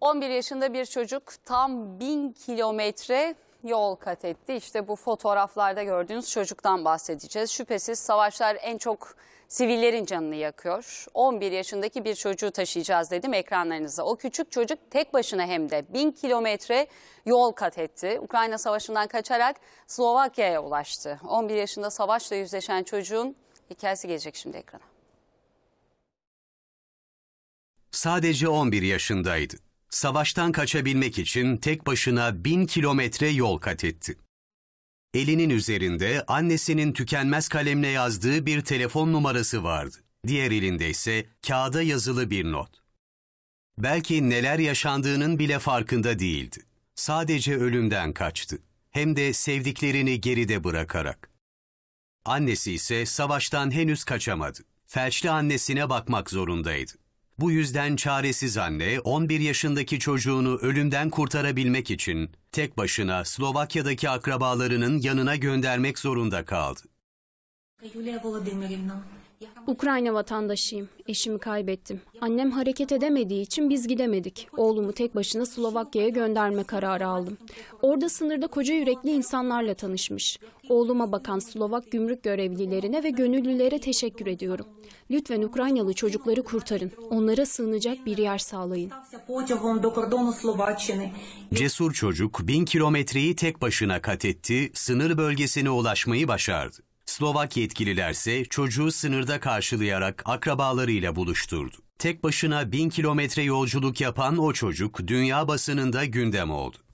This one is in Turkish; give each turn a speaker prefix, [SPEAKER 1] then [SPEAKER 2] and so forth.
[SPEAKER 1] 11 yaşında bir çocuk tam 1000 kilometre yol kat etti. İşte bu fotoğraflarda gördüğünüz çocuktan bahsedeceğiz. Şüphesiz savaşlar en çok sivillerin canını yakıyor. 11 yaşındaki bir çocuğu taşıyacağız dedim ekranlarınıza. O küçük çocuk tek başına hem de 1000 kilometre yol kat etti. Ukrayna Savaşı'ndan kaçarak Slovakya'ya ulaştı. 11 yaşında savaşla yüzleşen çocuğun hikayesi gelecek şimdi ekrana.
[SPEAKER 2] Sadece 11 yaşındaydı savaştan kaçabilmek için tek başına bin kilometre yol kat etti. Elinin üzerinde annesinin tükenmez kalemle yazdığı bir telefon numarası vardı. Diğer elinde ise kağıda yazılı bir not. Belki neler yaşandığının bile farkında değildi. Sadece ölümden kaçtı. Hem de sevdiklerini geride bırakarak. Annesi ise savaştan henüz kaçamadı. Felçli annesine bakmak zorundaydı. Bu yüzden çaresiz anne 11 yaşındaki çocuğunu ölümden kurtarabilmek için tek başına Slovakya'daki akrabalarının yanına göndermek zorunda kaldı.
[SPEAKER 1] Yulia Volodimirovna,
[SPEAKER 3] Ukrayna vatandaşıyım. Eşimi kaybettim. Annem hareket edemediği için biz gidemedik. Oğlumu tek başına Slovakya'ya gönderme kararı aldım. Orada sınırda koca yürekli insanlarla tanışmış. Oğluma bakan Slovak gümrük görevlilerine ve gönüllülere teşekkür ediyorum. Lütfen Ukraynalı çocukları kurtarın. Onlara sığınacak bir yer sağlayın.
[SPEAKER 2] Cesur çocuk bin kilometreyi tek başına kat etti, sınır bölgesine ulaşmayı başardı. Slovak yetkililerse çocuğu sınırda karşılayarak akrabalarıyla buluşturdu. Tek başına bin kilometre yolculuk yapan o çocuk dünya basınında gündem oldu.